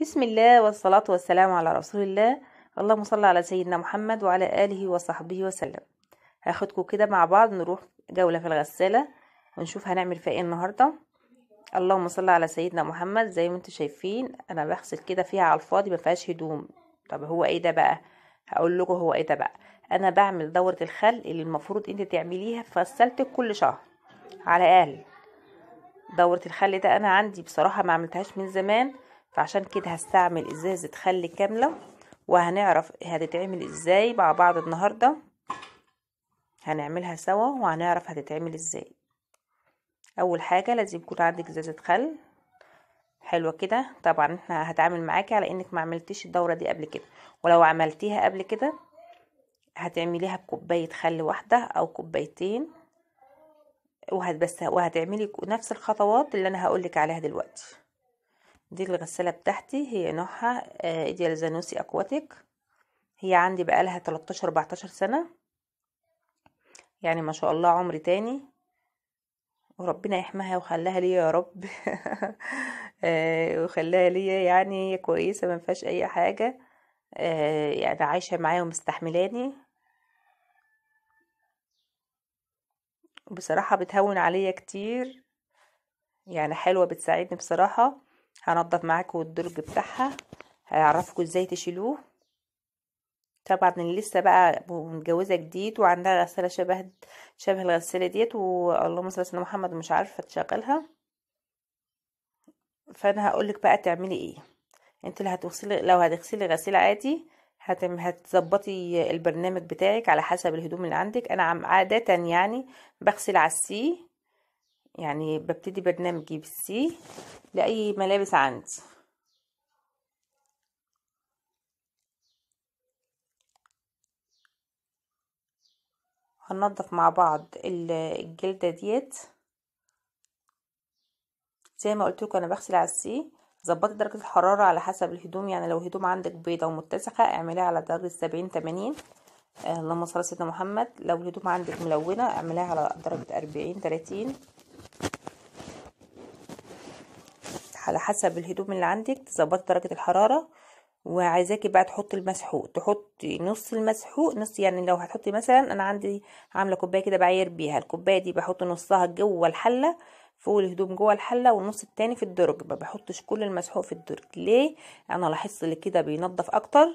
بسم الله والصلاة والسلام على رسول الله اللهم صل على سيدنا محمد وعلى آله وصحبه وسلم هاخدكم كده مع بعض نروح جولة في الغسالة ونشوف هنعمل فيها ايه النهاردة اللهم صل على سيدنا محمد زي ما انتم شايفين انا بغسل كده فيها على الفاضي مفيهاش هدوم طب هو ايه ده بقى هقول لكم هو ايه ده بقى انا بعمل دورة الخل اللي المفروض انت تعمليها في غسالتك كل شهر على الاقل دورة الخل ده انا عندي بصراحة ما عملتهاش من زمان فعشان كده هستعمل ازازة خل كاملة وهنعرف هتتعمل ازاي مع بعض النهاردة هنعملها سوا وهنعرف هتتعمل ازاي اول حاجة لازم يكون عندك ازازة خل حلوة كده طبعا احنا هتعامل معاكي على انك ما عملتيش الدورة دي قبل كده ولو عملتيها قبل كده هتعمليها بكوباية خل واحدة او كوبايتين وهتبس وهتعملي نفس الخطوات اللي انا هقولك عليها دلوقتي دي الغسالة بتاعتي هي نوعها آه، ايديال زانوسي اكواتيك هي عندي بقالها 13 14 سنة يعني ما شاء الله عمري تاني وربنا يحمها وخلاها ليا يا رب آه، وخلاها ليا يعني كويسة ما فيهاش اي حاجة آه، يعني عايشة معايا ومستحملاني بصراحة بتهون عليا كتير يعني حلوة بتساعدني بصراحة هنضف معاكم الدرج بتاعها هيعرفكوا ازاي تشيلوه طبعا لسه بقى متجوزه جديد وعندها غساله شبه شبه الغساله ديت واللهم صل على محمد مش عارفه تشغلها فانا هقولك بقى تعملي ايه انت اللي هتغسلي لو هتغسلي غسيل عادي هتظبطي البرنامج بتاعك على حسب الهدوم اللي عندك انا عاده يعني بغسل على السي يعني ببتدي برنامجي بالسي لأي ملابس عندي هننضف مع بعض الجلدة ديت زي ما قلت لكم انا بغسل على السي ظبطي درجة الحرارة على حسب الهدوم يعني لو هدوم عندك بيضة ومتسخة اعمليها على درجة سبعين تمانين آه، اللهم صل على سيدنا محمد لو الهدوم عندك ملونة اعمليها على درجة أربعين تلاتين على حسب الهدوم اللي عندك تظبطي درجه الحراره وعايزاكي بقى تحطي المسحوق تحطي نص المسحوق نص يعني لو هتحطي مثلا انا عندي عامله كوبايه كده بعير بيها الكوبايه دي بحط نصها جوه الحله فوق الهدوم جوه الحله والنص التاني في الدرج ما بحطش كل المسحوق في الدرج ليه انا لاحظت اللي كده بينضف اكتر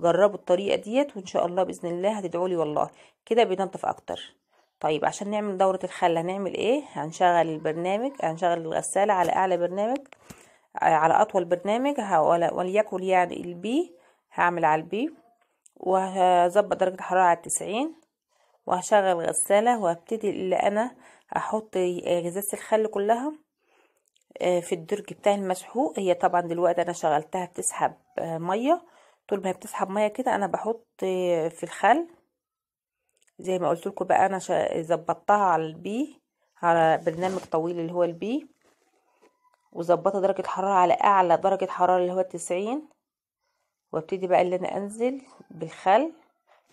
جربوا الطريقه ديت وان شاء الله باذن الله هتدعولي والله كده بينضف اكتر طيب عشان نعمل دوره الخلة هنعمل ايه هنشغل البرنامج هنشغل الغساله على اعلى برنامج على أطول برنامج وليكن يعني البي هعمل على البي وهظبط درجة الحرارة على التسعين وهشغل غسالة وهبتدي اللي أنا أحط ازازه الخل كلها آه، في الدرج بتاع المسحوق هي طبعا دلوقتي أنا شغلتها بتسحب آه، مية طول ما هي بتسحب مية كده أنا بحط آه، في الخل زي ما قلت لكم بقى أنا ظبطتها على البي على برنامج طويل اللي هو البي وظبطه درجة حرارة على أعلى درجة حرارة اللي هو التسعين وابتدي بقى اللي أنا أنزل بالخل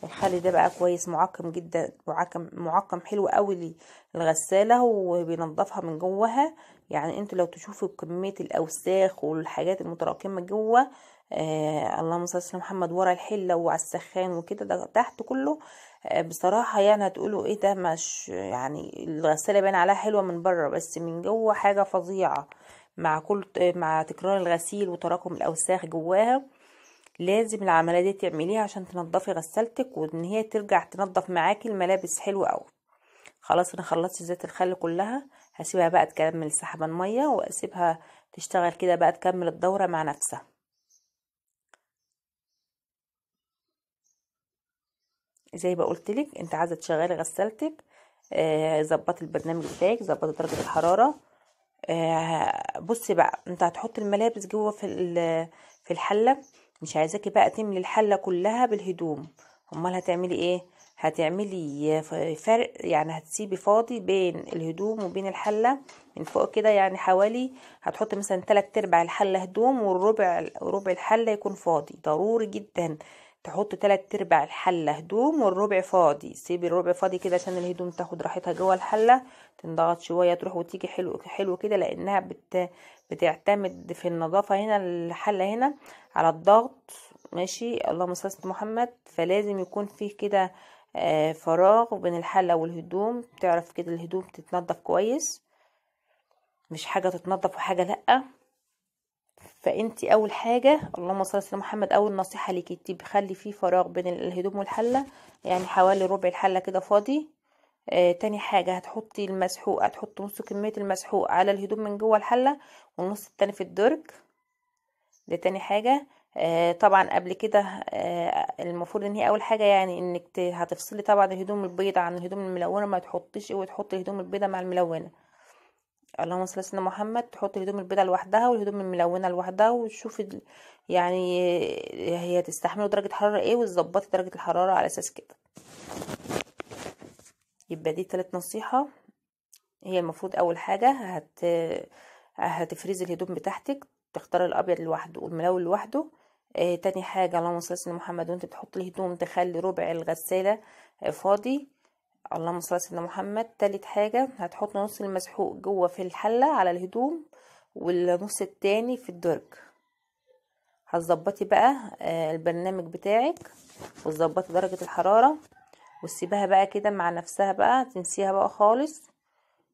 الخل ده بقى كويس معقم جدا معقم معقم حلو قوي للغسالة وبينضفها من جواها يعني انتوا لو تشوفوا كمية الاوساخ والحاجات المتراكمة جوه آه اللهم صل على محمد ورا الحلة وعلى السخان وكده ده تحت كله آه بصراحة يعني هتقولوا ايه ده مش يعني الغسالة باين عليها حلوة من بره بس من جوه حاجة فظيعة مع كل مع تكرار الغسيل وتراكم الاوساخ جواها لازم العمليه دي تعمليها عشان تنضفي غسالتك وان هي ترجع تنضف معاكي الملابس حلوه قوي خلاص انا خلصت زيت الخل كلها هسيبها بقى تكمل سحبان ميه واسيبها تشتغل كده بقى تكمل الدوره مع نفسها زي ما قلت لك انت عايزه تشغلي غسالتك آه، ظبطي آه البرنامج بتاعك ظبطي درجه الحراره آه، بصي بقى انت هتحط الملابس جوه في في الحله مش عايزاكي بقى تملي الحله كلها بالهدوم امال هتعملي ايه هتعملي فرق يعني هتسيبي فاضي بين الهدوم وبين الحله من فوق كده يعني حوالي هتحطي مثلا تلات ارباع الحله هدوم والربع ربع الحله يكون فاضي ضروري جدا تحط تلات ارباع الحلة هدوم والربع فاضي سيبي الربع فاضي كده عشان الهدوم تاخد راحتها جوه الحلة تنضغط شوية تروح وتيجي حلو حلو كده لانها بت بتعتمد في النظافة هنا الحلة هنا على الضغط ماشي اللهم صل محمد فلازم يكون فيه كده آه، فراغ بين الحلة والهدوم تعرف كده الهدوم تتنضف كويس مش حاجة تتنضف وحاجة لأ فانت اول حاجه اللهم صل على محمد اول نصيحه ليكي تبقي بخلي فيه فراغ بين الهدوم والحله يعني حوالي ربع الحله كده فاضي آه تاني حاجة هتحطي المسحوق هتحطي نص كمية المسحوق على الهدوم من جوه الحلة والنص التاني في الدرج ده تاني حاجة آه طبعا قبل كده آه المفروض ان هي اول حاجة يعني انك هتفصلي طبعا الهدوم البيضة عن الهدوم الملونة ما تحطيش وتحطي الهدوم البيضة مع الملونة اللهم صل على سيدنا محمد تحط الهدوم البيضاء لوحدها والهدوم الملونه لوحدها وتشوف يعني هي تستحمل درجه حراره ايه وتظبطي درجه الحراره على اساس كده يبقى دي تالت نصيحه هي المفروض اول حاجه هت هتفرزي الهدوم بتاعتك تختاري الابيض لوحده والملون لوحده آه تاني حاجه اللهم صل على سيدنا محمد وانت تحطي الهدوم تخلي ربع الغساله آه، فاضي اللهم صل على سيدنا محمد تالت حاجة هتحط نص المسحوق جوه في الحلة على الهدوم والنص التاني في الدرج هتظبطي بقى آه، البرنامج بتاعك وتظبطي درجة الحرارة وتسيبها بقى كده مع نفسها بقى تنسيها بقى خالص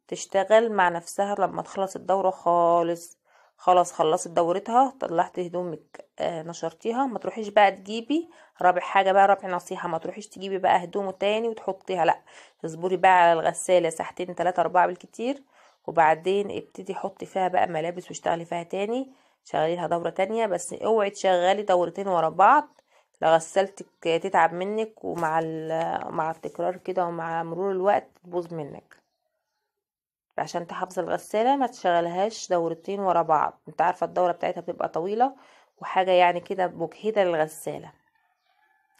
تشتغل مع نفسها لما تخلص الدورة خالص خلاص خلصت دورتها طلعت هدومك آه، نشرتيها ما تروحيش بقى تجيبي رابع حاجه بقى رابع نصيحه ما تروحيش تجيبي بقى هدوم تاني وتحطيها لا اصبري بقى على الغساله ساعتين ثلاثة أربعة بالكتير وبعدين ابتدي حطي فيها بقى ملابس واشتغلي فيها تاني شغليها دوره تانية بس اوعي تشغلي دورتين ورا بعض لغسالتك تتعب منك ومع مع التكرار كده ومع مرور الوقت تبوظ منك عشان تحافظ الغسالة ما تشغلهاش دورتين ورا بعض انت عارفة الدورة بتاعتها بتبقى طويلة وحاجة يعني كده مجهدة للغسالة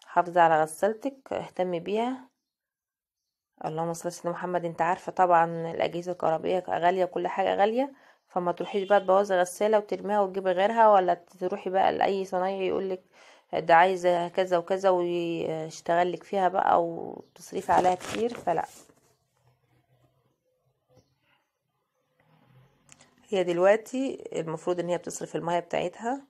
حافظي على غسالتك اهتمي بيها اللهم صل على سيدنا محمد انت عارفة طبعا الأجهزة الكهربائية غالية كل حاجة غالية فما تروحيش بقى تبوظي غسالة وترميها وتجيبي غيرها ولا تروحي بقى لأي صنايعي يقولك ده عايزة كذا وكذا ويشتغلك فيها بقى وتصريف عليها كتير فلا هي دلوقتي المفروض ان هي بتصرف المية بتاعتها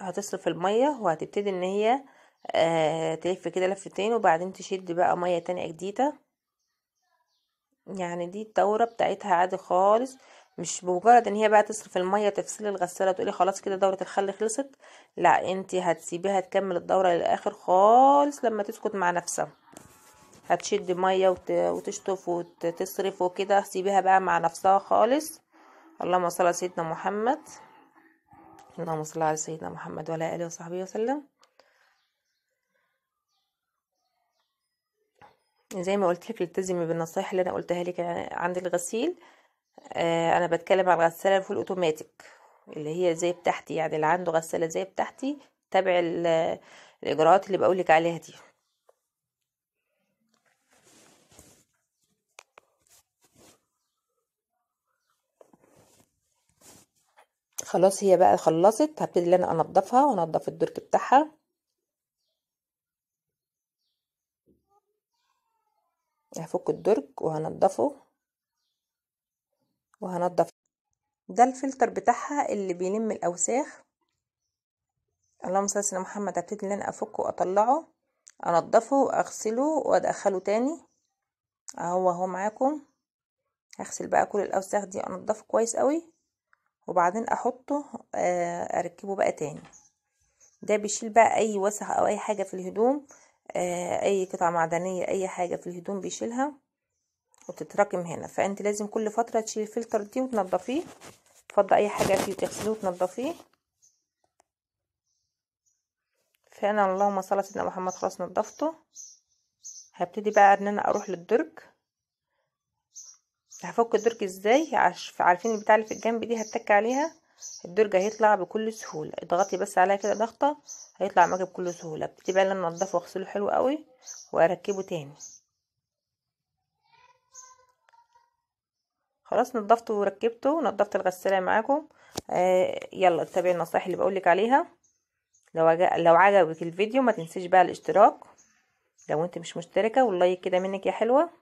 هتصرف المية وهتبتدي ان هي آه، تلف كده لفتين وبعدين تشد بقى مية تانية جديدة يعني دي الدورة بتاعتها عادي خالص مش بمجرد ان هي بقى تصرف المية تفصل الغسالة تقولي خلاص كده دورة الخل خلصت لا انتي هتسيبيها تكمل الدورة للاخر خالص لما تسكت مع نفسها هتشد ميه وتشطف وتصرف وكده سيبيها بقى مع نفسها خالص اللهم صل على سيدنا محمد اللهم صل على سيدنا محمد وعلى اله وصحبه وسلم زي ما قلت لك التزمي بالنصايح اللي انا قلتها لك عند الغسيل آه انا بتكلم على الغساله الفول اوتوماتيك اللي هي زي بتاعتي يعني اللي عنده غساله زي بتاعتي تابع الاجراءات اللي بقولك عليها دي خلاص هي بقى خلصت هبتدي ان انا انضفها وانضف الدرك بتاعها هفك الدرك وهنضفه وهنضف ده الفلتر بتاعها اللي بيلم الاوساخ اللهم صل على محمد هبتدي ان انا افكه واطلعه انضفه واغسله وادخله تاني اهو اهو معاكم هغسل بقى كل الاوساخ دي انضفه كويس قوي وبعدين احطه آه، اركبه بقى تاني ده بيشيل بقى اي وسخ او اي حاجة في الهدوم آه، اي قطعة معدنية اي حاجة في الهدوم بيشيلها وتتراكم هنا فانت لازم كل فترة تشيل الفلتر دي وتنضفيه تفضي اي حاجة فيه وتغسليه وتنضفيه فانا اللهم صل على سيدنا محمد خلاص نضفته هبتدي بقى ان انا اروح للدرج هفك الدرج ازاي عارفين البتاع اللي في الجنب دي هتك عليها الدرج هيطلع بكل سهوله اضغطي بس عليها كده ضغطه هيطلع معاك بكل سهوله ابتدي بقى ان انا انضفه واغسله حلو قوي واركبه تاني خلاص نضفته وركبته نضفت الغساله معاكم آه يلا اتبعي النصائح اللي بقولك عليها لو لو عجبك الفيديو ما تنسيش بقى الاشتراك لو انت مش مشتركه واللايك كده منك يا حلوه